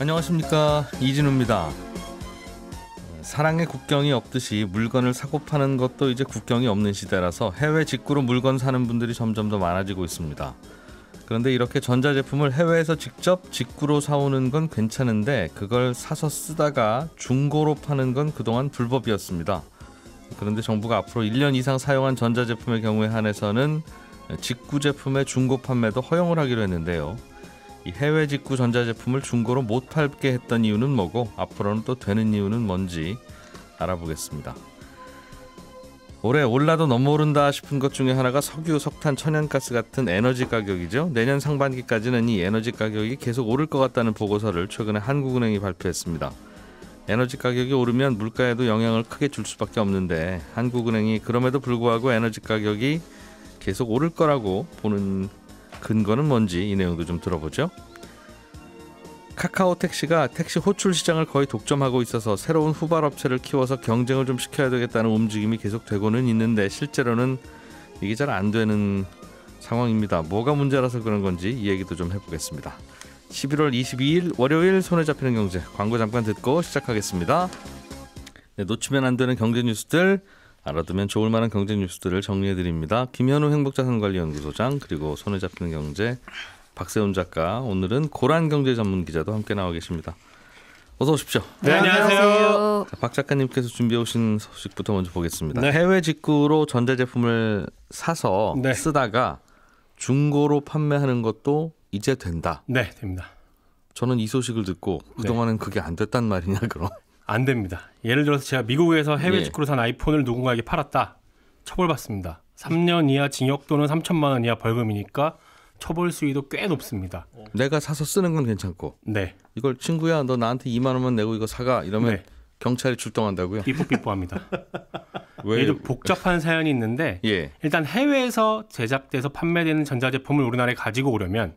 안녕하십니까 이진우입니다. 사랑의 국경이 없듯이 물건을 사고 파는 것도 이제 국경이 없는 시대라서 해외 직구로 물건 사는 분들이 점점 더 많아지고 있습니다. 그런데 이렇게 전자제품을 해외에서 직접 직구로 사오는 건 괜찮은데 그걸 사서 쓰다가 중고로 파는 건 그동안 불법이었습니다. 그런데 정부가 앞으로 1년 이상 사용한 전자제품의 경우에 한해서는 직구 제품의 중고 판매도 허용을 하기로 했는데요. 이 해외 직구 전자제품을 중고로 못 팔게 했던 이유는 뭐고 앞으로는 또 되는 이유는 뭔지 알아보겠습니다. 올해 올라도 너무 오른다 싶은 것 중에 하나가 석유, 석탄, 천연가스 같은 에너지 가격이죠. 내년 상반기까지는 이 에너지 가격이 계속 오를 것 같다는 보고서를 최근에 한국은행이 발표했습니다. 에너지 가격이 오르면 물가에도 영향을 크게 줄 수밖에 없는데 한국은행이 그럼에도 불구하고 에너지 가격이 계속 오를 거라고 보는 근거는 뭔지 이 내용도 좀 들어보죠. 카카오 택시가 택시 호출 시장을 거의 독점하고 있어서 새로운 후발 업체를 키워서 경쟁을 좀 시켜야 되겠다는 움직임이 계속되고는 있는데 실제로는 이게 잘 안 되는 상황입니다. 뭐가 문제라서 그런 건지 이 얘기도 좀 해보겠습니다. 11월 22일 월요일 손에 잡히는 경제 광고 잠깐 듣고 시작하겠습니다. 네, 놓치면 안 되는 경제 뉴스들 알아두면 좋을 만한 경제 뉴스들을 정리해 드립니다. 김현우 행복자산관리연구소장 그리고 손에 잡히는 경제 박세훈 작가 오늘은 고란 경제 전문 기자도 함께 나와 계십니다. 어서 오십시오. 네, 네 안녕하세요. 자, 박 작가님께서 준비해 오신 소식부터 먼저 보겠습니다. 네. 해외 직구로 전자제품을 사서 네. 쓰다가 중고로 판매하는 것도 이제 된다. 네, 됩니다. 저는 이 소식을 듣고 네. 그동안은 그게 안 됐단 말이냐 그럼. 안 됩니다. 예를 들어서 제가 미국에서 해외 예. 직구로 산 아이폰을 누군가에게 팔았다. 처벌받습니다. 3년 이하 징역 또는 3천만 원 이하 벌금이니까 처벌 수위도 꽤 높습니다. 내가 사서 쓰는 건 괜찮고. 네. 이걸 친구야 너 나한테 2만 원만 내고 이거 사가 이러면 네. 경찰이 출동한다고요? 삐뽀삐뽀합니다. 왜? 얘도 복잡한 사연이 있는데 예. 일단 해외에서 제작돼서 판매되는 전자제품을 우리나라에 가지고 오려면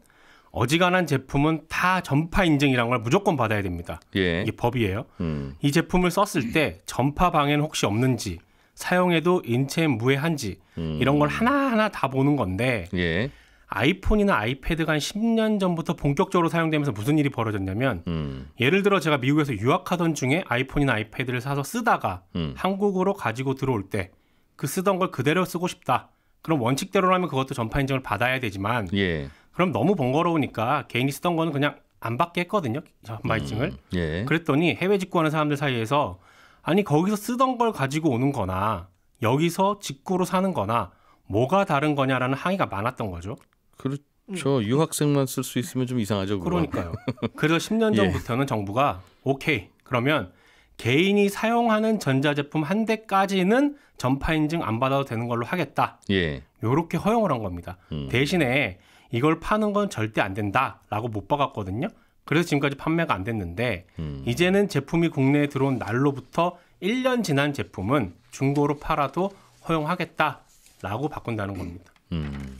어지간한 제품은 다 전파 인증이란 걸 무조건 받아야 됩니다. 예. 이게 법이에요. 음. 이 제품을 썼을 때 전파 방해는 혹시 없는지 사용해도 인체에 무해한지 음. 이런 걸 하나하나 다 보는 건데 예. 아이폰이나 아이패드가 한 10년 전부터 본격적으로 사용되면서 무슨 일이 벌어졌냐면 음. 예를 들어 제가 미국에서 유학하던 중에 아이폰이나 아이패드를 사서 쓰다가 음. 한국으로 가지고 들어올 때 그 쓰던 걸 그대로 쓰고 싶다. 그럼 원칙대로라면 그것도 전파 인증을 받아야 되지만 예. 그럼 너무 번거로우니까 개인이 쓰던 거는 그냥 안 받게 했거든요. 마이징을. 음, 예. 그랬더니 해외 직구하는 사람들 사이에서 아니 거기서 쓰던 걸 가지고 오는 거나 여기서 직구로 사는 거나 뭐가 다른 거냐라는 항의가 많았던 거죠. 그렇죠. 음. 유학생만 쓸 수 있으면 좀 이상하죠. 그러니까요 그래서 10년 예. 전부터는 예. 정부가 오케이 그러면 개인이 사용하는 전자제품 한 대까지는 전파 인증 안 받아도 되는 걸로 하겠다. 예. 요렇게 허용을 한 겁니다. 음. 대신에 이걸 파는 건 절대 안 된다라고 못 박았거든요. 그래서 지금까지 판매가 안 됐는데 음. 이제는 제품이 국내에 들어온 날로부터 1년 지난 제품은 중고로 팔아도 허용하겠다라고 바꾼다는 겁니다. 음.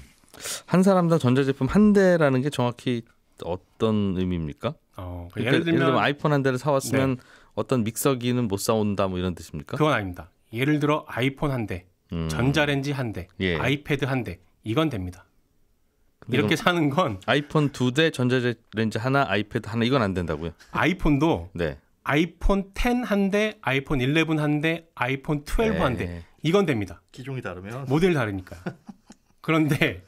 한 사람당 전자제품 한 대라는 게 정확히 어떤 의미입니까? 어, 그 그러니까 예를, 들면, 예를, 들면, 아이폰 한 대를 사왔으면 네. 어떤 믹서기는 못 사온다 뭐 이런 뜻입니까? 그건 아닙니다. 예를 들어 아이폰 한 대, 음. 전자레인지 한 대, 예. 아이패드 한 대 이건 됩니다. 이렇게 사는 건 아이폰 두 대, 전자레인지 하나, 아이패드 하나 이건 안 된다고요? 아이폰도 네. 아이폰 10 한 대, 아이폰 11 한 대, 아이폰 12 네. 한대 이건 됩니다. 기종이 다르면 모델 다르니까. 그런데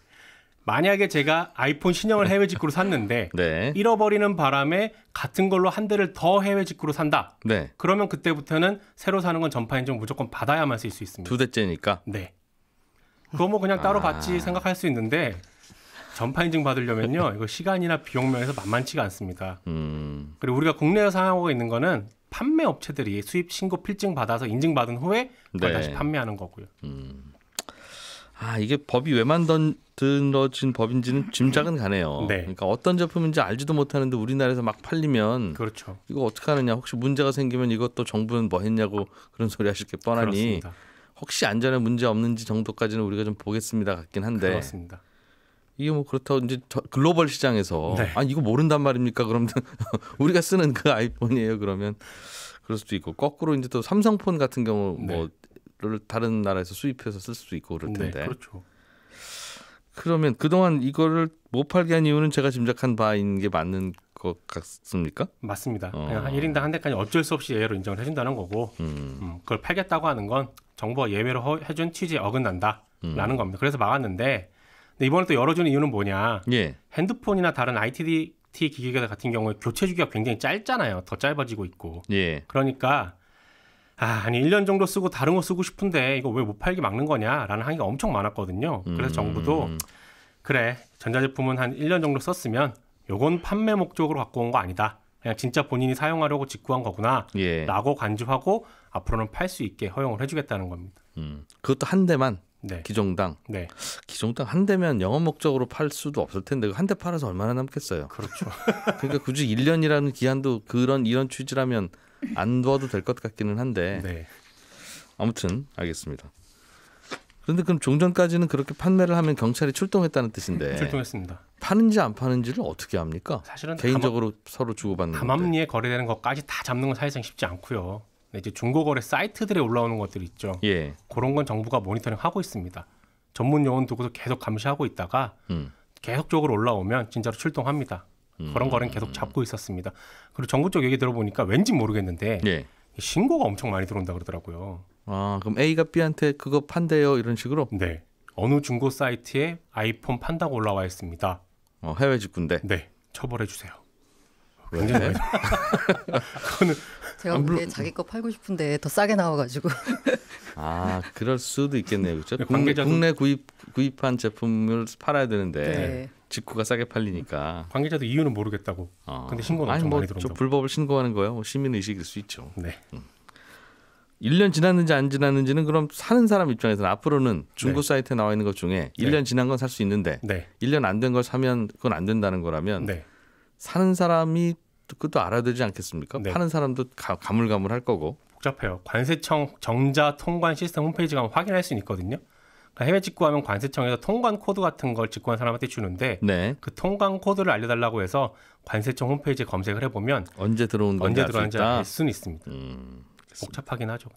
만약에 제가 아이폰 신형을 해외 직구로 샀는데 네. 잃어버리는 바람에 같은 걸로 한 대를 더 해외 직구로 산다. 네. 그러면 그때부터는 새로 사는 건 전파 인증 무조건 받아야만 쓸 수 있습니다. 두 대째니까. 네. 그거 뭐 그냥 따로 아... 받지 생각할 수 있는데 전파 인증 받으려면요 네. 이거 시간이나 비용 면에서 만만치가 않습니다. 음. 그리고 우리가 국내에서 사용 하고 있는 거는 판매 업체들이 수입 신고 필증 받아서 인증 받은 후에 네. 다시 판매하는 거고요. 음. 아 이게 법이 왜 만들어진 든 법인지는 짐작은 가네요. 네. 그러니까 어떤 제품인지 알지도 못하는데 우리나라에서 막 팔리면 그렇죠. 이거 어떻게 하느냐 혹시 문제가 생기면 이것도 정부는 뭐 했냐고 그런 소리 하실 게 뻔하니 그렇습니다. 혹시 안전에 문제 없는지 정도까지는 우리가 좀 보겠습니다 같긴 한데 그렇습니다. 이게 뭐 그렇다고 이제 글로벌 시장에서 네. 아 이거 모른단 말입니까? 그러면 우리가 쓰는 그 아이폰이에요. 그러면 그럴 수도 있고 거꾸로 이제 또 삼성폰 같은 경우 네. 뭐를 다른 나라에서 수입해서 쓸 수도 있고 그럴 네, 텐데. 네, 그렇죠. 그러면 그동안 이거를 못 팔게 한 이유는 제가 짐작한 바인 게 맞는 것 같습니까? 맞습니다. 어. 그냥 한 1인당 한 대까지 어쩔 수 없이 예외로 인정을 해준다는 거고 음. 음, 그걸 팔겠다고 하는 건 정부가 예외로 허, 해준 취지에 어긋난다라는 음. 겁니다. 그래서 막았는데 근데 이번에 또열어주는 이유는 뭐냐? 예. 핸드폰이나 다른 IT 기기계 같은 경우에 교체 주기가 굉장히 짧잖아요. 더 짧아지고 있고. 예. 그러니까 아, 아니 1년 정도 쓰고 다른 거 쓰고 싶은데 이거 왜 못 팔게 막는 거냐라는 항의가 엄청 많았거든요. 그래서 음. 정부도 그래 전자제품은 한 1년 정도 썼으면 요건 판매 목적으로 갖고 온 거 아니다. 그냥 진짜 본인이 사용하려고 직구한 거구나. 예. 라고 간주하고 앞으로는 팔 수 있게 허용을 해주겠다는 겁니다. 음, 그것도 한 대만. 네. 기종당. 네. 기종당 한 대면 영업 목적으로 팔 수도 없을 텐데 그 한 대 팔아서 얼마나 남겠어요. 그렇죠. 그러니까 굳이 1년이라는 기한도 그런 이런 취지라면 안 둬도 될 것 같기는 한데. 네. 아무튼 알겠습니다. 그런데 그럼 종전까지는 그렇게 판매를 하면 경찰이 출동했다는 뜻인데 출동했습니다. 파는지 안 파는지를 어떻게 합니까? 사실은 개인적으로 담합, 서로 주고받는 담합리에 거래되는 것까지 다 잡는 건 사실상 쉽지 않고요. 그러니까 이제 중고거래 사이트들에 올라오는 것들 있죠. 예. 그런 건 정부가 모니터링 하고 있습니다. 전문 요원 두고서 계속 감시하고 있다가 음. 계속적으로 올라오면 진짜로 출동합니다. 음. 그런 거는 계속 음. 잡고 있었습니다. 그리고 정부 쪽 얘기 들어보니까 왠지 모르겠는데 예. 신고가 엄청 많이 들어온다 그러더라고요. 아 그럼 A가 B한테 그거 판대요 이런 식으로? 네. 어느 중고 사이트에 아이폰 판다고 올라와 있습니다. 어, 해외 직군데. 네. 처벌해 주세요. 왜? 굉장히 그거는 제가 아, 볼때 불러- 자기 거 팔고 싶은데 더 싸게 나와가지고 아, 그럴 수도 있겠네요. 그렇죠? 네, 국내, 국내 구입 구입한 제품을 팔아야 되는데 네. 직구가 싸게 팔리니까. 관계자도 이유는 모르겠다고. 어. 근데 신고는 아니, 엄뭐 많이 들어온다저 불법을 신고하는 거예요 뭐 시민 의식일 수 있죠. 네. 1년 음. 지났는지 안 지났는지는 그럼 사는 사람 입장에서는 앞으로는 중고 네. 사이트에 나와 있는 것 중에 1년 지난 건 살 수 있는데 네. 1년 안 된 걸 사면 그건 안 된다는 거라면 네. 사는 사람이 그것도 알아들지 않겠습니까? 네. 파는 사람도 가, 가물가물할 거고. 복잡해요. 관세청 정자 통관 시스템 홈페이지 가면 확인할 수 있거든요. 그러니까 해외 직구하면 관세청에서 통관 코드 같은 걸 직구한 사람한테 주는데 네. 그 통관 코드를 알려달라고 해서 관세청 홈페이지에 검색을 해보면 언제 들어온 건지 알 수는 있습니다. 음, 복잡하긴 하죠.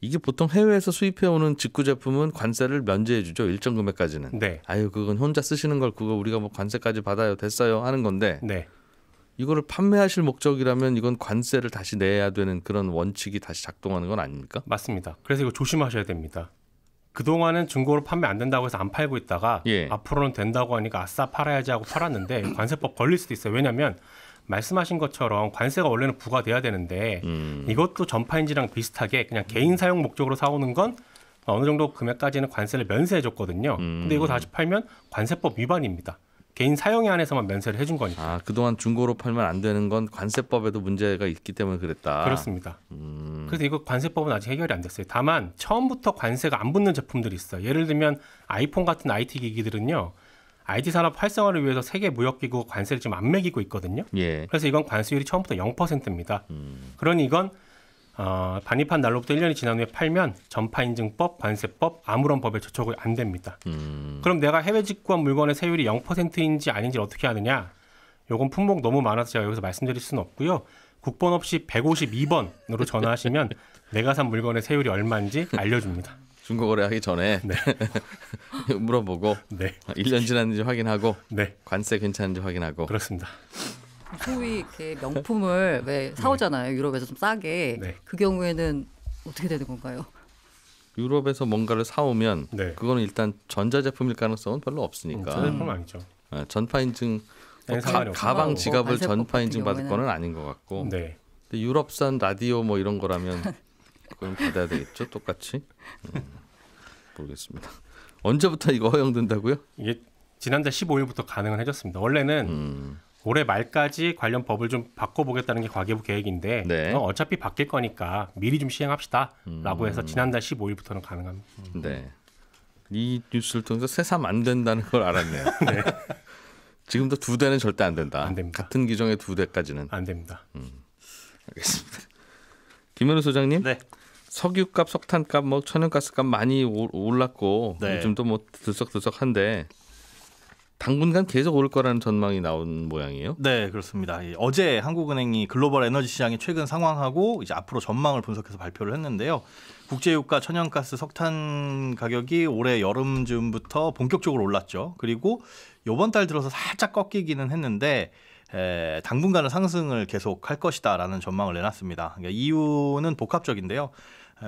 이게 보통 해외에서 수입해오는 직구 제품은 관세를 면제해주죠 일정 금액까지는. 네. 아유 그건 혼자 쓰시는 걸 그거 우리가 뭐 관세까지 받아요 됐어요 하는 건데. 네. 이거를 판매하실 목적이라면 이건 관세를 다시 내야 되는 그런 원칙이 다시 작동하는 건 아닙니까? 맞습니다. 그래서 이거 조심하셔야 됩니다. 그동안은 중고로 판매 안 된다고 해서 안 팔고 있다가 예. 앞으로는 된다고 하니까 아싸 팔아야지 하고 팔았는데 관세법 걸릴 수도 있어요. 왜냐하면 말씀하신 것처럼 관세가 원래는 부과돼야 되는데 음. 이것도 전파인지랑 비슷하게 그냥 개인 사용 목적으로 사오는 건 어느 정도 금액까지는 관세를 면세해줬거든요. 음. 근데 이거 음. 다시 팔면 관세법 위반입니다. 개인 사용에 한해서만 면세를 해준 거니까. 아 그동안 중고로 팔면 안 되는 건 관세법에도 문제가 있기 때문에 그랬다. 그렇습니다. 음... 그래서 이거 관세법은 아직 해결이 안 됐어요. 다만 처음부터 관세가 안 붙는 제품들이 있어요. 예를 들면 아이폰 같은 IT 기기들은요. IT 산업 활성화를 위해서 세계 무역기구 관세를 지금 안 매기고 있거든요. 예. 그래서 이건 관세율이 처음부터 0%입니다. 음. 그러니 이건 어, 반입한 날로부터 1년이 지난 후에 팔면 전파인증법, 관세법, 아무런 법에 저촉이 안 됩니다. 음. 그럼 내가 해외 직구한 물건의 세율이 0%인지 아닌지 어떻게 하느냐? 요건 품목 너무 많아서 제가 여기서 말씀드릴 수는 없고요. 국번 없이 152번으로 전화하시면 내가 산 물건의 세율이 얼마인지 알려줍니다. 중고거래하기 전에 네. 물어보고 네. 1년 지났는지 확인하고 네. 관세 괜찮은지 확인하고 그렇습니다. 소위 이렇게 명품을 왜 사오잖아요. 유럽에서 좀 싸게. 네. 그 경우에는 어떻게 되는 건가요? 유럽에서 뭔가를 사오면 네. 그거는 일단 전자제품일 가능성은 별로 없으니까. 음, 전자제품 아니죠. 네, 전파 인증 뭐 가, 가방 뭐 지갑을 전파 인증 받을 거는 아닌 것 같고. 네. 근데 유럽산 라디오 뭐 이런 거라면 그건 받아야 되겠죠. 똑같이. 음, 모르겠습니다. 언제부터 이거 허용된다고요? 이게 지난달 15일부터 가능을 해졌습니다. 원래는 음. 올해 말까지 관련 법을 좀 바꿔보겠다는 게 과기부 계획인데 네. 어차피 바뀔 거니까 미리 좀 시행합시다라고 음. 해서 지난달 15일부터는 가능합니다. 음. 네. 이 뉴스를 통해서 새삼 안 된다는 걸 알았네요. 네. 지금도 두 대는 절대 안 된다. 안 됩니다. 같은 규정의 두 대까지는 안 됩니다. 음. 알겠습니다. 김현우 소장님. 네. 석유값, 석탄값, 뭐 천연가스값 많이 오, 올랐고 네. 요즘도 뭐 들썩들썩한데 당분간 계속 오를 거라는 전망이 나온 모양이에요. 네, 그렇습니다. 어제 한국은행이 글로벌 에너지 시장의 최근 상황하고 이제 앞으로 전망을 분석해서 발표를 했는데요. 국제유가, 천연가스, 석탄 가격이 올해 여름쯤부터 본격적으로 올랐죠. 그리고 이번 달 들어서 살짝 꺾이기는 했는데 에, 당분간은 상승을 계속 할 것이다라는 전망을 내놨습니다. 그러니까 이유는 복합적인데요.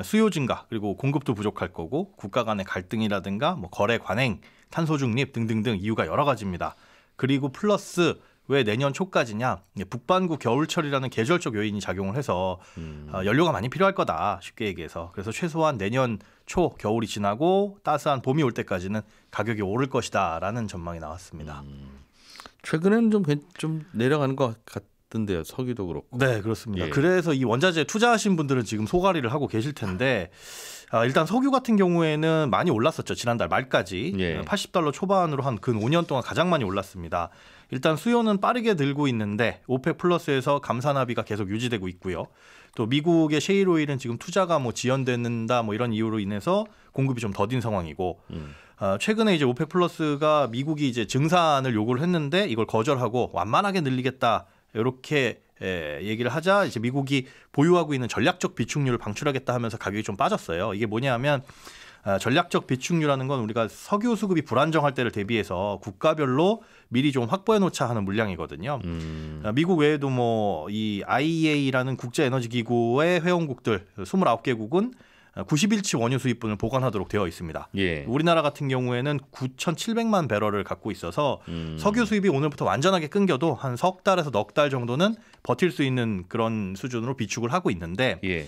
수요 증가 그리고 공급도 부족할 거고 국가 간의 갈등이라든가 뭐 거래 관행, 탄소 중립 등등등 이유가 여러 가지입니다. 그리고 플러스 왜 내년 초까지냐 북반구 겨울철이라는 계절적 요인이 작용을 해서 음. 어, 연료가 많이 필요할 거다 쉽게 얘기해서 그래서 최소한 내년 초 겨울이 지나고 따스한 봄이 올 때까지는 가격이 오를 것이다라는 전망이 나왔습니다. 음. 최근에는 좀, 좀 내려가는 것 같, 뜬데요. 서기도 그렇고. 네, 그렇습니다. 예. 그래서 이원자재 투자하신 분들은 지금 소가리를 하고 계실 텐데 아, 일단 석유 같은 경우에는 많이 올랐었죠. 지난달 말까지 예. 80달러 초반으로 한 근 5년 동안 가장 많이 올랐습니다. 일단 수요는 빠르게 늘고 있는데 오펙 플러스에서 감산합의가 계속 유지되고 있고요. 또 미국의 셰일 오일은 지금 투자가 뭐 지연된다 뭐 이런 이유로 인해서 공급이 좀 더딘 상황이고 음. 어, 최근에 이제 오펙 플러스가 미국이 이제 증산을 요구를 했는데 이걸 거절하고 완만하게 늘리겠다. 이렇게 예, 얘기를 하자 이제 미국이 보유하고 있는 전략적 비축률을 방출하겠다 하면서 가격이 좀 빠졌어요. 이게 뭐냐면 하 아, 전략적 비축률이라는 건 우리가 석유 수급이 불안정할 때를 대비해서 국가별로 미리 좀 확보해 놓자 하는 물량이거든요. 음. 아, 미국 외에도 뭐 이 IEA라는 국제 에너지 기구의 회원국들 29개국은 90일치 원유 수입분을 보관하도록 되어 있습니다. 예. 우리나라 같은 경우에는 9,700만 배럴을 갖고 있어서 음. 석유 수입이 오늘부터 완전하게 끊겨도 한 석 달에서 넉 달 정도는 버틸 수 있는 그런 수준으로 비축을 하고 있는데 예.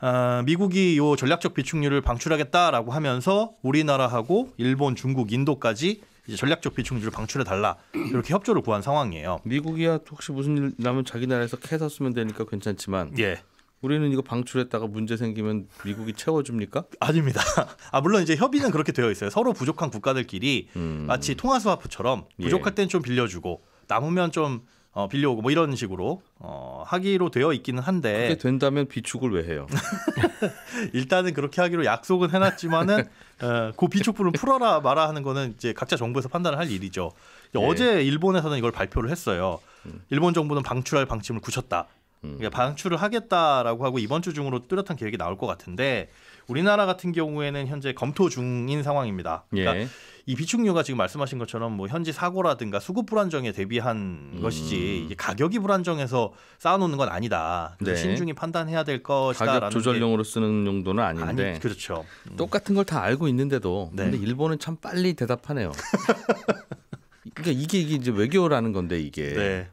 어, 미국이 요 전략적 비축률을 방출하겠다라고 하면서 우리나라하고 일본, 중국, 인도까지 이제 전략적 비축률을 방출해 달라 이렇게 협조를 구한 상황이에요. 미국이야 혹시 무슨 일 나면 자기 나라에서 캐서 쓰면 되니까 괜찮지만 예. 우리는 이거 방출했다가 문제 생기면 미국이 채워줍니까? 아닙니다. 아 물론 이제 협의는 그렇게 되어 있어요. 서로 부족한 국가들끼리 음. 마치 통화스와프처럼 예. 부족할 땐 좀 빌려주고 남으면 좀 어, 빌려오고 뭐 이런 식으로 어, 하기로 되어 있기는 한데 그게 된다면 비축을 왜 해요? 일단은 그렇게 하기로 약속은 해놨지만은 어, 그 비축분을 풀어라 말아 하는 거는 이제 각자 정부에서 판단을 할 일이죠. 예. 어제 일본에서는 이걸 발표를 했어요. 음. 일본 정부는 방출할 방침을 굳혔다. 음. 그러니까 방출을 하겠다라고 하고 이번 주 중으로 뚜렷한 계획이 나올 것 같은데 우리나라 같은 경우에는 현재 검토 중인 상황입니다. 그러니까 예. 이 비축유가 지금 말씀하신 것처럼 뭐 현지 사고라든가 수급 불안정에 대비한 음. 것이지 이게 가격이 불안정해서 쌓아놓는 건 아니다. 네. 신중히 판단해야 될 것이다라는 가격 조절용으로 쓰는 용도는 아닌데 아니, 그렇죠. 음. 똑같은 걸 다 알고 있는데도 네. 근데 일본은 참 빨리 대답하네요. 그러니까 이게 이게 이제 외교라는 건데 이게. 네.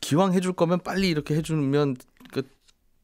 기왕 해줄 거면 빨리 이렇게 해주면 그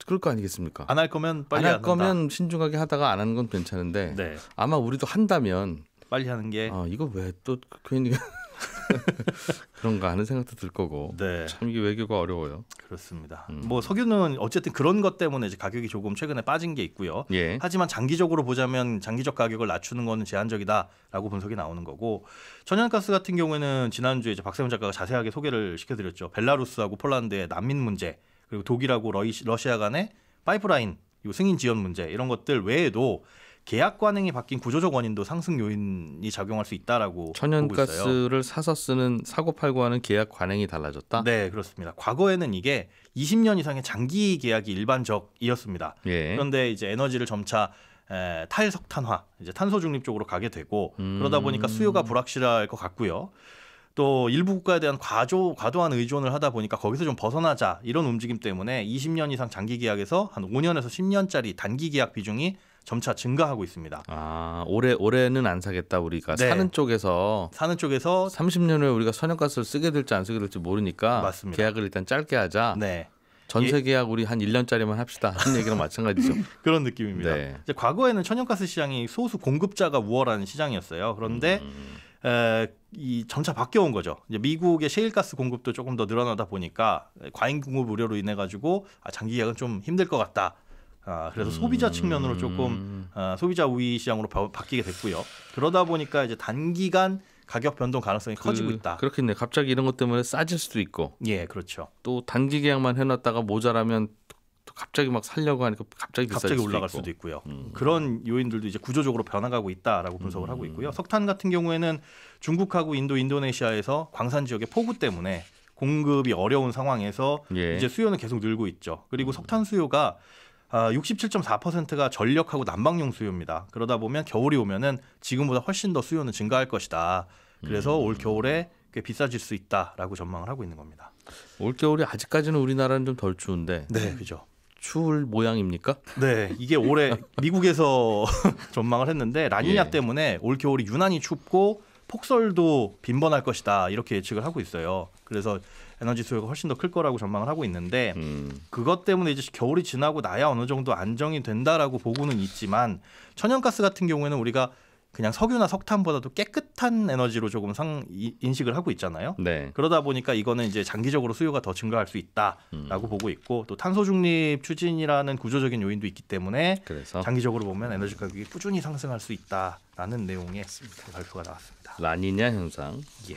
그럴 거 아니겠습니까? 안 할 거면 빨리 안할 거면 신중하게 하다가 안 하는 건 괜찮은데 네. 아마 우리도 한다면 빨리 하는 게 아, 이거 왜 또 괜히 그런가 하는 생각도 들 거고 네. 참 이게 외교가 어려워요. 그렇습니다. 음. 뭐 석유는 어쨌든 그런 것 때문에 이제 가격이 조금 최근에 빠진 게 있고요. 예. 하지만 장기적으로 보자면 장기적 가격을 낮추는 거는 제한적이다라고 분석이 나오는 거고 천연가스 같은 경우에는 지난주에 이제 박세훈 작가가 자세하게 소개를 시켜드렸죠. 벨라루스하고 폴란드의 난민 문제 그리고 독일하고 러시, 러시아 간의 파이프라인 승인 지연 문제 이런 것들 외에도 계약 관행이 바뀐 구조적 원인도 상승 요인이 작용할 수 있다라고 천연가스를 사서 쓰는 사고팔고하는 계약 관행이 달라졌다. 네, 그렇습니다. 과거에는 이게 20년 이상의 장기 계약이 일반적이었습니다. 예. 그런데 이제 에너지를 점차 에, 탈석탄화, 이제 탄소 중립 쪽으로 가게 되고 음... 그러다 보니까 수요가 불확실할 것 같고요. 또 일부 국가에 대한 과조, 과도한 의존을 하다 보니까 거기서 좀 벗어나자 이런 움직임 때문에 20년 이상 장기 계약에서 한 5년에서 10년짜리 단기 계약 비중이 점차 증가하고 있습니다. 아 올해 올해는 안 사겠다 우리가 네. 사는 쪽에서 사는 쪽에서 30년 후에 우리가 천연가스를 쓰게 될지 안 쓰게 될지 모르니까 맞습니다. 계약을 일단 짧게 하자. 네. 전세 예. 계약 우리 한 1년짜리만 합시다 하는 얘기랑 마찬가지죠. 그런 느낌입니다. 네. 이제 과거에는 천연가스 시장이 소수 공급자가 우월한 시장이었어요. 그런데 음. 에, 이 점차 바뀌어온 거죠. 이제 미국의 셰일가스 공급도 조금 더 늘어나다 보니까 과잉 공급 우려로 인해 가지고 아, 장기 계약은 좀 힘들 것 같다. 아, 그래서 소비자 측면으로 조금 음. 아, 소비자 우위 시장으로 바, 뀌게 됐고요. 그러다 보니까 이제 단기간 가격 변동 가능성이 그 커지고 있다. 그렇겠네. 갑자기 이런 것 때문에 싸질 수도 있고. 예, 그렇죠. 또 단기 계약만 해놨다가 모자라면 또 갑자기 막 살려고 하니까 갑자기 갑자기 올라갈 있고. 수도 있고요. 음. 그런 요인들도 이제 구조적으로 변화가고 있다라고 분석을 음. 하고 있고요. 석탄 같은 경우에는 중국하고 인도, 인도네시아에서 광산 지역의 폭우 때문에 공급이 어려운 상황에서 예. 이제 수요는 계속 늘고 있죠. 그리고 음. 석탄 수요가 67.4%가 어, 전력하고 난방용 수요입니다. 그러다 보면 겨울이 오면은 지금보다 훨씬 더 수요는 증가할 것이다. 그래서 음. 올 겨울에 꽤 비싸질 수 있다라고 전망을 하고 있는 겁니다. 올 겨울이 아직까지는 우리나라는 좀 덜 추운데. 네, 그죠. 추울 모양입니까? 네, 이게 올해 미국에서 전망을 했는데 라니냐 예. 때문에 올 겨울이 유난히 춥고 폭설도 빈번할 것이다 이렇게 예측을 하고 있어요. 그래서 에너지 수요가 훨씬 더 클 거라고 전망을 하고 있는데 음. 그것 때문에 이제 겨울이 지나고 나야 어느 정도 안정이 된다라고 보고는 있지만 천연가스 같은 경우에는 우리가 그냥 석유나 석탄보다도 깨끗한 에너지로 조금 상 인식을 하고 있잖아요. 네. 그러다 보니까 이거는 이제 장기적으로 수요가 더 증가할 수 있다라고 음. 보고 있고 또 탄소 중립 추진이라는 구조적인 요인도 있기 때문에 그래서? 장기적으로 보면 에너지 가격이 꾸준히 상승할 수 있다라는 내용의 발표가 나왔습니다. 라니냐 현상. 예.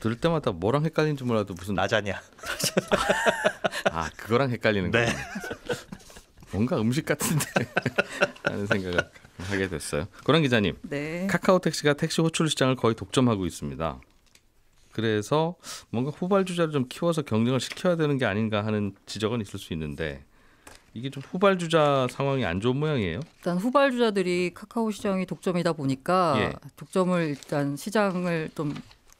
들을 때마다 뭐랑 헷갈리는지 몰라도 무슨 나자냐. 아 그거랑 헷갈리는 거. 네. 뭔가 음식 같은데 하는 생각을 하게 됐어요. 고란 기자님, 네. 카카오 택시가 택시 호출 시장을 거의 독점하고 있습니다. 그래서 뭔가 후발주자를 좀 키워서 경쟁을 시켜야 되는 게 아닌가 하는 지적은 있을 수 있는데 이게 좀 후발주자 상황이 안 좋은 모양이에요. 일단 후발주자들이 카카오 시장이 독점이다 보니까 예. 독점을 일단 시장을 좀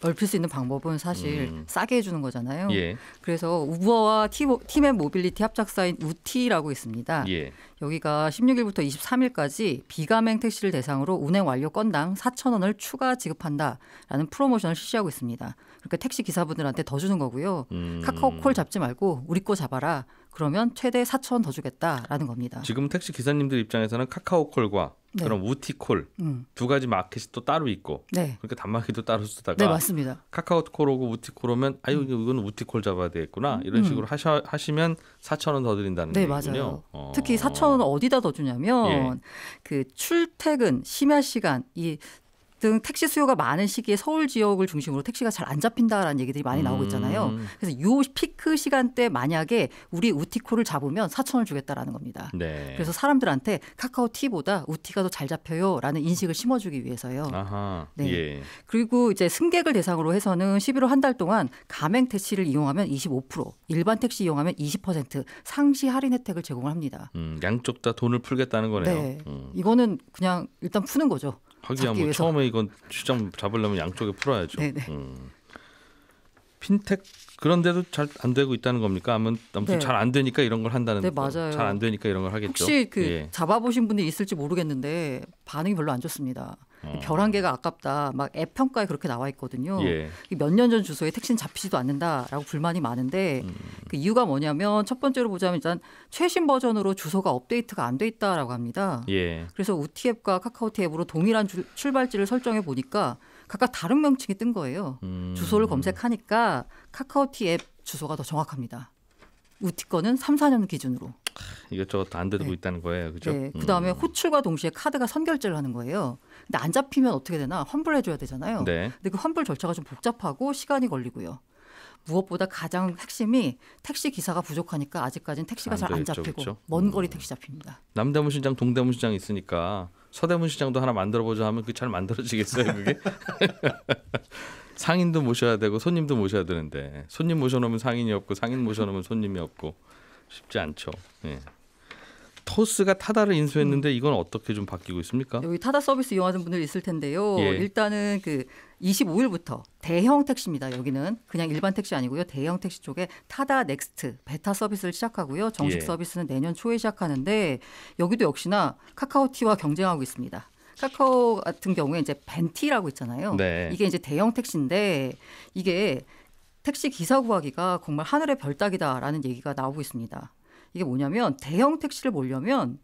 넓힐 수 있는 방법은 사실 음. 싸게 해주는 거잖아요. 예. 그래서 우버와 팀의 모빌리티 합작사인 우티라고 있습니다. 예. 여기가 16일부터 23일까지 비가맹 택시를 대상으로 운행 완료 건당 4천 원을 추가 지급한다라는 프로모션을 실시하고 있습니다. 그러니까 택시 기사분들한테 더 주는 거고요. 음. 카카오콜 잡지 말고 우리 거 잡아라. 그러면 최대 4천 원 더 주겠다라는 겁니다. 지금 택시 기사님들 입장에서는 카카오콜과 네. 그럼 우티콜 음. 두 가지 마켓이 또 따로 있고 네. 그러니까 단말기도 따로 쓰다가 네 맞습니다. 카카오콜 톡 오고 우티콜 오면 아유 음. 이건 우티콜 잡아야 되겠구나 음, 이런 음. 식으로 하셔, 하시면 4천 원 더 드린다는 네, 거군요. 맞아요. 어. 특히 4천 원 어디다 더 주냐면 예. 그 출퇴근 심야 시간 이등 택시 수요가 많은 시기에 서울 지역을 중심으로 택시가 잘 안 잡힌다라는 얘기들이 많이 나오고 있잖아요. 음. 그래서 요 피크 시간대 만약에 우리 우티콜을 잡으면 4천을 주겠다라는 겁니다. 네. 그래서 사람들한테 카카오 티보다 우티가 더 잘 잡혀요라는 인식을 심어주기 위해서요. 아하. 네. 예. 그리고 이제 승객을 대상으로 해서는 11월 한 달 동안 가맹 택시를 이용하면 25%, 일반 택시 이용하면 20% 상시 할인 혜택을 제공을 합니다. 음, 양쪽 다 돈을 풀겠다는 거네요. 네. 음. 이거는 그냥 일단 푸는 거죠. 하기야 뭐 위해서. 처음에 이건 시장 잡으려면 양쪽에 풀어야죠. 음. 핀텍 그런데도 잘 안 되고 있다는 겁니까? 아무튼, 무튼 네. 잘안 되니까 이런 걸 한다는 네, 맞아잘안 되니까 이런 걸 하겠죠. 혹시 그 예. 잡아보신 분이 있을지 모르겠는데 반응이 별로 안 좋습니다. 음. 어. 별한 개가 아깝다. 막 앱 평가에 그렇게 나와 있거든요. 예. 몇년 전 주소에 택시는 잡히지도 않는다라고 불만이 많은데 음. 그 이유가 뭐냐면 첫 번째로 보자면 일단 최신 버전으로 주소가 업데이트가 안 돼 있다라고 합니다. 예. 그래서 우티앱과 카카오티 앱으로 동일한 주, 출발지를 설정해 보니까 각각 다른 명칭이 뜬 거예요. 음. 주소를 검색하니까 카카오티 앱 주소가 더 정확합니다. 우티 거는 3, 4년 기준으로. 이것저것 안 되고 네. 있다는 거예요. 그죠? 네. 그 다음에 음. 호출과 동시에 카드가 선결제를 하는 거예요. 근데 안 잡히면 어떻게 되나 환불해줘야 되잖아요. 네. 근데 그 환불 절차가 좀 복잡하고 시간이 걸리고요. 무엇보다 가장 핵심이 택시 기사가 부족하니까 아직까지는 택시가 잘 안 잡히고 그렇죠? 먼 거리 음. 택시 잡힙니다. 남대문 시장, 동대문 시장 있으니까 서대문 시장도 하나 만들어 보자 하면 그 잘 만들어지겠어요, 그게? 상인도 모셔야 되고 손님도 모셔야 되는데 손님 모셔놓으면 상인이 없고 상인 모셔놓으면 손님이 없고 쉽지 않죠. 예. 토스가 타다를 인수했는데 음. 이건 어떻게 좀 바뀌고 있습니까? 여기 타다 서비스 이용하는 분들 있을 텐데요. 예. 일단은 그 25일부터 대형 택시입니다. 여기는 그냥 일반 택시 아니고요. 대형 택시 쪽에 타다 넥스트 베타 서비스를 시작하고요. 정식 예. 서비스는 내년 초에 시작하는데 여기도 역시나 카카오티와 경쟁하고 있습니다. 카카오 같은 경우에 이제 벤티라고 있잖아요. 네. 이게 이제 대형 택시인데 이게 택시 기사 구하기가 정말 하늘의 별 따기다라는 얘기가 나오고 있습니다. 이게 뭐냐면 대형 택시를 몰려면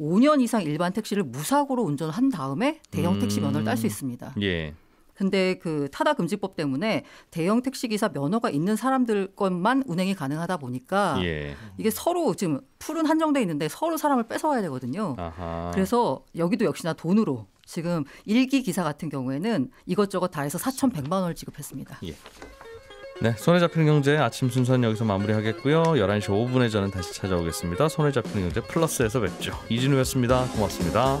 5년 이상 일반 택시를 무사고로 운전한 다음에 대형 택시 면허를 딸수 음. 있습니다. 예. 근데 그 타다 금지법 때문에 대형 택시 기사 면허가 있는 사람들 것만 운행이 가능하다 보니까 예. 이게 서로 지금 풀은 한정돼 있는데 서로 사람을 뺏어와야 되거든요. 아하. 그래서 여기도 역시나 돈으로 지금 일기 기사 같은 경우에는 이것저것 다 해서 사천백만 원을 지급했습니다. 예. 네, 손에 잡히는 경제 아침 순서는 여기서 마무리하겠고요. 11시 5분에 저는 다시 찾아오겠습니다. 손에 잡히는 경제 플러스에서 뵙죠. 이진우였습니다. 고맙습니다.